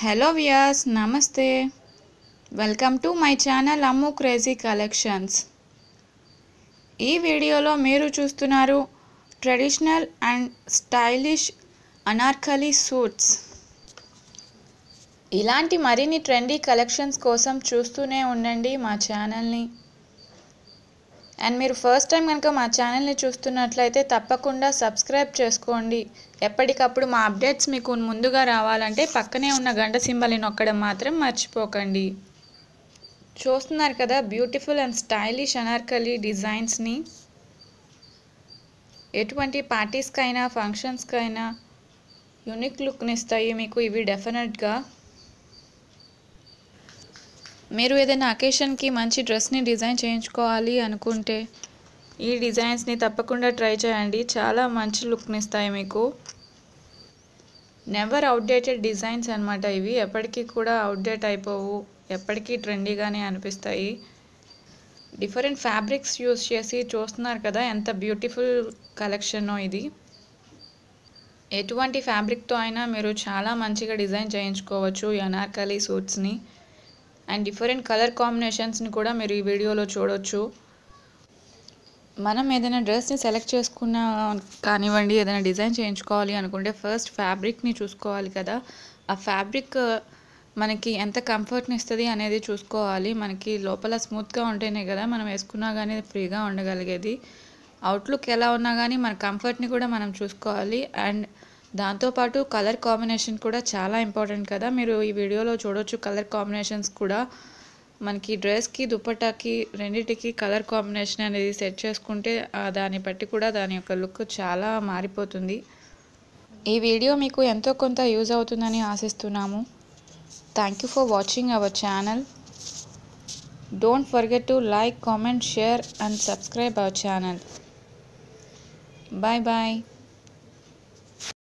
hello viewers నమస్తే welcome to my channel Ammu crazy collections ఈ వీడియోలో మీరు చూస్తున్నారు traditional and stylish anarkali suits ఇలాంటి మరిన్ని ట్రెండీ కలెక్షన్స్ కోసం చూస్తూనే ఉండండి మా ఛానల్ని అండ్ మీరు ఫస్ట్ టైం కనుక మా ఛానల్ని చూస్తున్నట్లయితే తప్పకుండా సబ్స్క్రైబ్ చేసుకోండి ఎప్పటికప్పుడు మా అప్డేట్స్ మీకు ముందుగా రావాలంటే పక్కనే ఉన్న గంట సింబల్ని నొక్కడం మాత్రం మర్చిపోకండి చూస్తున్నారు కదా బ్యూటిఫుల్ అండ్ స్టైలిష్ అనార్కలి డిజైన్స్ని ఎటువంటి పార్టీస్కైనా ఫంక్షన్స్కైనా యూనిక్ లుక్ని ఇస్తాయి మీకు ఇవి డెఫినెట్గా మీరు ఏదైనా అకేషన్కి మంచి డ్రెస్ని డిజైన్ చేయించుకోవాలి అనుకుంటే ఈ డిజైన్స్ని తప్పకుండా ట్రై చేయండి చాలా మంచి లుక్ని ఇస్తాయి మీకు నెవర్ అవుట్డేటెడ్ డిజైన్స్ అనమాట ఇవి ఎప్పటికీ కూడా అవుట్డేట్ అయిపోవు ఎప్పటికీ ట్రెండీగానే అనిపిస్తాయి డిఫరెంట్ ఫ్యాబ్రిక్స్ యూస్ చేసి చూస్తున్నారు కదా ఎంత బ్యూటిఫుల్ కలెక్షనో ఇది ఎటువంటి ఫ్యాబ్రిక్తో అయినా మీరు చాలా మంచిగా డిజైన్ చేయించుకోవచ్చు ఎనార్కలీ సూట్స్ని అండ్ డిఫరెంట్ కలర్ కాంబినేషన్స్ని కూడా మీరు ఈ వీడియోలో చూడొచ్చు మనం ఏదైనా డ్రెస్ని సెలెక్ట్ చేసుకున్న కానివ్వండి ఏదైనా డిజైన్ చేయించుకోవాలి అనుకుంటే ఫస్ట్ ఫ్యాబ్రిక్ని చూసుకోవాలి కదా ఆ ఫ్యాబ్రిక్ మనకి ఎంత కంఫర్ట్ని ఇస్తుంది అనేది చూసుకోవాలి మనకి లోపల స్మూత్గా ఉంటేనే కదా మనం వేసుకున్నా కానీ ఫ్రీగా ఉండగలిగేది అవుట్లుక్ ఎలా ఉన్నా కానీ మన కంఫర్ట్ని కూడా మనం చూసుకోవాలి అండ్ దాంతోపాటు కలర్ కాంబినేషన్ కూడా చాలా ఇంపార్టెంట్ కదా మీరు ఈ వీడియోలో చూడవచ్చు కలర్ కాంబినేషన్స్ కూడా మనకి డ్రెస్కి దుపట్టాకి రెండింటికి కలర్ కాంబినేషన్ అనేది సెట్ చేసుకుంటే దాన్ని బట్టి కూడా దాని యొక్క లుక్ చాలా మారిపోతుంది ఈ వీడియో మీకు ఎంతో కొంత యూజ్ అవుతుందని ఆశిస్తున్నాము thank you for watching our channel don't forget to like comment share and subscribe our channel bye bye